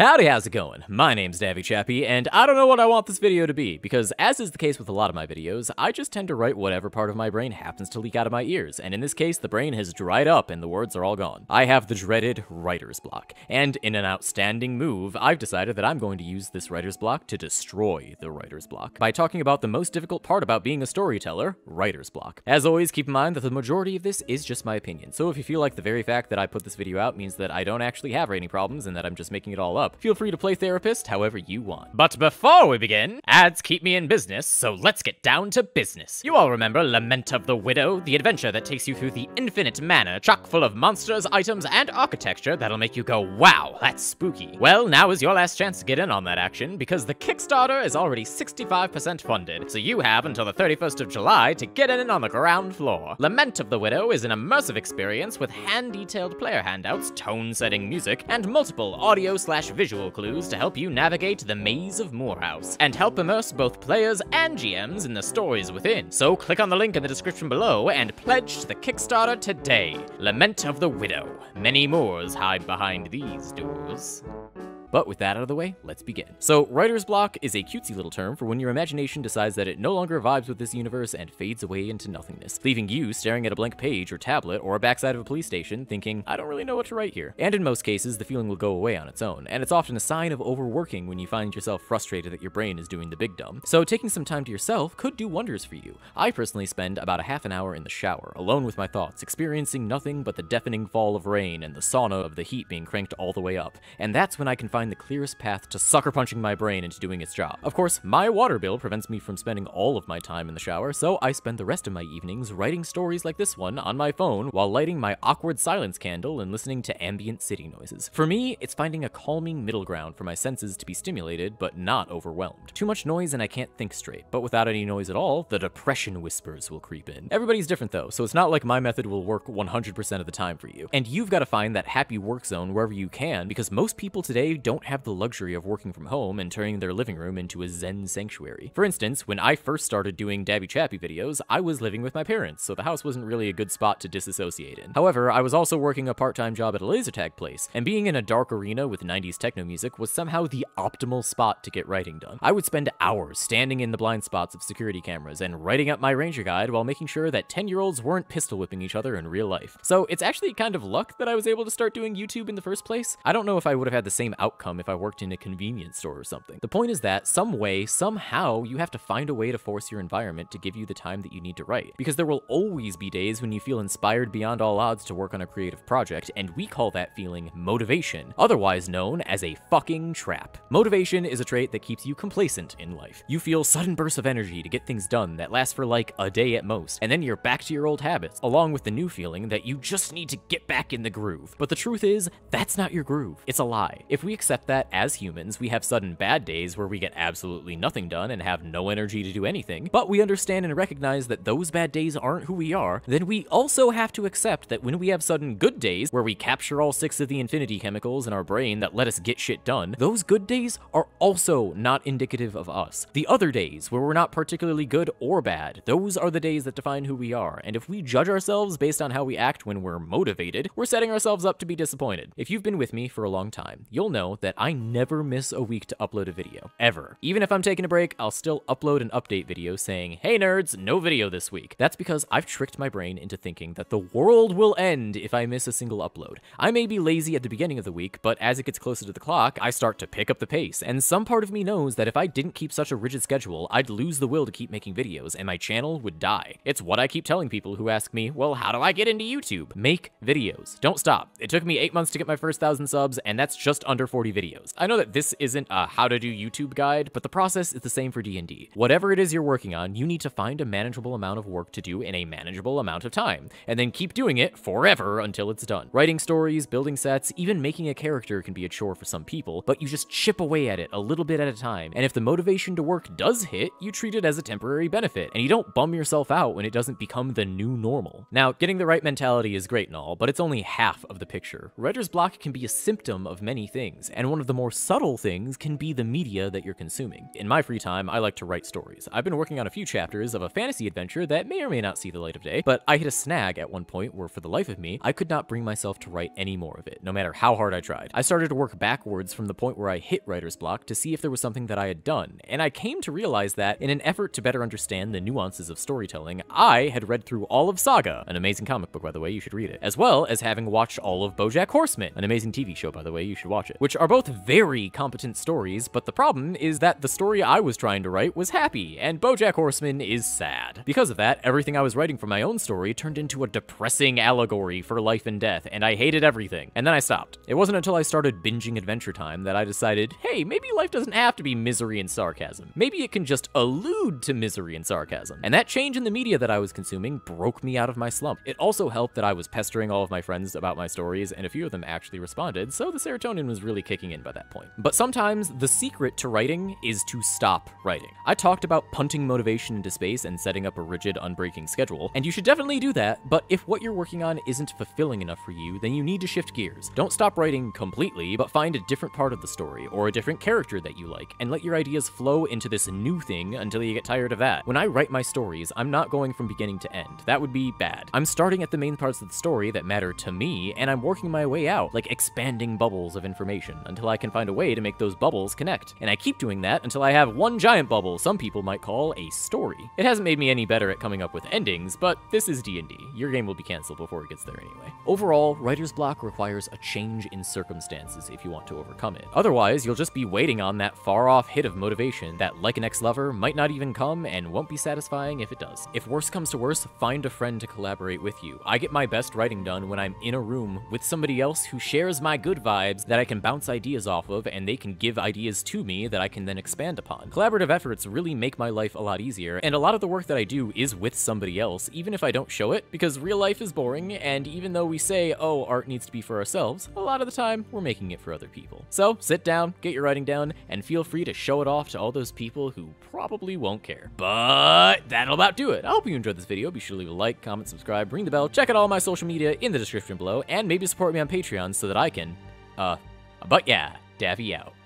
Howdy, how's it going? My name's Davy Chappie, and I don't know what I want this video to be, because as is the case with a lot of my videos, I just tend to write whatever part of my brain happens to leak out of my ears, and in this case, the brain has dried up and the words are all gone. I have the dreaded writer's block, and in an outstanding move, I've decided that I'm going to use this writer's block to destroy the writer's block by talking about the most difficult part about being a storyteller, writer's block. As always, keep in mind that the majority of this is just my opinion, so if you feel like the very fact that I put this video out means that I don't actually have any problems and that I'm just making it all up, up. Feel free to play therapist however you want. But before we begin, ads keep me in business, so let's get down to business. You all remember Lament of the Widow, the adventure that takes you through the infinite manor, chock full of monsters, items, and architecture that'll make you go, wow, that's spooky. Well, now is your last chance to get in on that action, because the Kickstarter is already 65% funded, so you have until the 31st of July to get in on the ground floor. Lament of the Widow is an immersive experience with hand-detailed player handouts, tone-setting music, and multiple audio slash visual clues to help you navigate the maze of Moorhouse and help immerse both players and GMs in the stories within. So click on the link in the description below and pledge to the Kickstarter today. Lament of the Widow. Many moors hide behind these doors. But with that out of the way, let's begin. So writer's block is a cutesy little term for when your imagination decides that it no longer vibes with this universe and fades away into nothingness, leaving you staring at a blank page or tablet or a backside of a police station thinking, I don't really know what to write here. And in most cases, the feeling will go away on its own, and it's often a sign of overworking when you find yourself frustrated that your brain is doing the big dumb. So taking some time to yourself could do wonders for you. I personally spend about a half an hour in the shower, alone with my thoughts, experiencing nothing but the deafening fall of rain and the sauna of the heat being cranked all the way up. And that's when I can find find the clearest path to sucker punching my brain into doing its job. Of course, my water bill prevents me from spending all of my time in the shower, so I spend the rest of my evenings writing stories like this one on my phone while lighting my awkward silence candle and listening to ambient city noises. For me, it's finding a calming middle ground for my senses to be stimulated but not overwhelmed. Too much noise and I can't think straight, but without any noise at all, the depression whispers will creep in. Everybody's different though, so it's not like my method will work 100% of the time for you. And you've got to find that happy work zone wherever you can because most people today don't don't have the luxury of working from home and turning their living room into a zen sanctuary. For instance, when I first started doing Dabby Chappy videos, I was living with my parents, so the house wasn't really a good spot to disassociate in. However, I was also working a part-time job at a laser tag place, and being in a dark arena with 90s techno music was somehow the optimal spot to get writing done. I would spend hours standing in the blind spots of security cameras and writing up my ranger guide while making sure that 10-year-olds weren't pistol whipping each other in real life. So it's actually kind of luck that I was able to start doing YouTube in the first place. I don't know if I would have had the same outcome outcome if I worked in a convenience store or something. The point is that some way, somehow, you have to find a way to force your environment to give you the time that you need to write, because there will always be days when you feel inspired beyond all odds to work on a creative project, and we call that feeling motivation, otherwise known as a fucking trap. Motivation is a trait that keeps you complacent in life. You feel sudden bursts of energy to get things done that last for like a day at most, and then you're back to your old habits, along with the new feeling that you just need to get back in the groove. But the truth is, that's not your groove. It's a lie. If we accept accept that as humans, we have sudden bad days where we get absolutely nothing done and have no energy to do anything, but we understand and recognize that those bad days aren't who we are, then we also have to accept that when we have sudden good days where we capture all six of the infinity chemicals in our brain that let us get shit done, those good days are also not indicative of us. The other days where we're not particularly good or bad, those are the days that define who we are, and if we judge ourselves based on how we act when we're motivated, we're setting ourselves up to be disappointed. If you've been with me for a long time, you'll know that I never miss a week to upload a video, ever. Even if I'm taking a break, I'll still upload an update video saying, hey nerds, no video this week. That's because I've tricked my brain into thinking that the world will end if I miss a single upload. I may be lazy at the beginning of the week, but as it gets closer to the clock, I start to pick up the pace, and some part of me knows that if I didn't keep such a rigid schedule, I'd lose the will to keep making videos, and my channel would die. It's what I keep telling people who ask me, well, how do I get into YouTube? Make videos. Don't stop. It took me eight months to get my first thousand subs, and that's just under 40 40 videos. I know that this isn't a how to do YouTube guide, but the process is the same for D&D. Whatever it is you're working on, you need to find a manageable amount of work to do in a manageable amount of time, and then keep doing it forever until it's done. Writing stories, building sets, even making a character can be a chore for some people, but you just chip away at it a little bit at a time, and if the motivation to work does hit, you treat it as a temporary benefit, and you don't bum yourself out when it doesn't become the new normal. Now, getting the right mentality is great and all, but it's only half of the picture. Writer's block can be a symptom of many things, and one of the more subtle things can be the media that you're consuming. In my free time, I like to write stories. I've been working on a few chapters of a fantasy adventure that may or may not see the light of day, but I hit a snag at one point where for the life of me, I could not bring myself to write any more of it, no matter how hard I tried. I started to work backwards from the point where I hit writer's block to see if there was something that I had done, and I came to realize that in an effort to better understand the nuances of storytelling, I had read through all of Saga, an amazing comic book by the way, you should read it, as well as having watched all of BoJack Horseman, an amazing TV show by the way, you should watch it, which are both very competent stories, but the problem is that the story I was trying to write was happy, and Bojack Horseman is sad. Because of that, everything I was writing for my own story turned into a depressing allegory for life and death, and I hated everything. And then I stopped. It wasn't until I started binging Adventure Time that I decided, hey, maybe life doesn't have to be misery and sarcasm. Maybe it can just allude to misery and sarcasm. And that change in the media that I was consuming broke me out of my slump. It also helped that I was pestering all of my friends about my stories, and a few of them actually responded, so the serotonin was really kicking in by that point. But sometimes the secret to writing is to stop writing. I talked about punting motivation into space and setting up a rigid, unbreaking schedule, and you should definitely do that, but if what you're working on isn't fulfilling enough for you, then you need to shift gears. Don't stop writing completely, but find a different part of the story or a different character that you like, and let your ideas flow into this new thing until you get tired of that. When I write my stories, I'm not going from beginning to end. That would be bad. I'm starting at the main parts of the story that matter to me, and I'm working my way out, like expanding bubbles of information until I can find a way to make those bubbles connect. And I keep doing that until I have one giant bubble some people might call a story. It hasn't made me any better at coming up with endings, but this is D&D. Your game will be canceled before it gets there anyway. Overall, writer's block requires a change in circumstances if you want to overcome it. Otherwise, you'll just be waiting on that far-off hit of motivation that like an ex-lover might not even come and won't be satisfying if it does. If worse comes to worse, find a friend to collaborate with you. I get my best writing done when I'm in a room with somebody else who shares my good vibes that I can bounce ideas off of, and they can give ideas to me that I can then expand upon. Collaborative efforts really make my life a lot easier, and a lot of the work that I do is with somebody else, even if I don't show it, because real life is boring, and even though we say, oh, art needs to be for ourselves, a lot of the time, we're making it for other people. So sit down, get your writing down, and feel free to show it off to all those people who probably won't care. But that'll about do it. I hope you enjoyed this video. Be sure to leave a like, comment, subscribe, ring the bell, check out all my social media in the description below, and maybe support me on Patreon so that I can, uh, but yeah, Davy out.